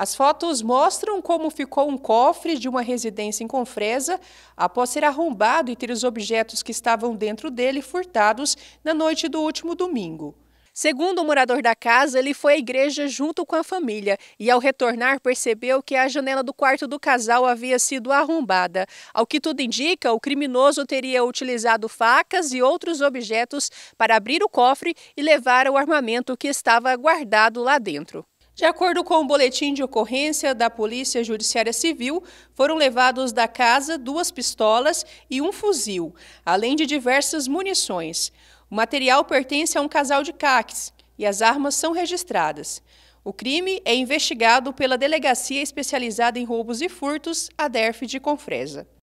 As fotos mostram como ficou um cofre de uma residência em Confresa após ser arrombado e ter os objetos que estavam dentro dele furtados na noite do último domingo. Segundo o morador da casa, ele foi à igreja junto com a família e, ao retornar, percebeu que a janela do quarto do casal havia sido arrombada. Ao que tudo indica, o criminoso teria utilizado facas e outros objetos para abrir o cofre e levar o armamento que estava guardado lá dentro. De acordo com o boletim de ocorrência da Polícia Judiciária Civil, foram levados da casa duas pistolas e um fuzil, além de diversas munições. O material pertence a um casal de caques e as armas são registradas. O crime é investigado pela Delegacia Especializada em Roubos e Furtos, a DERF de Confresa.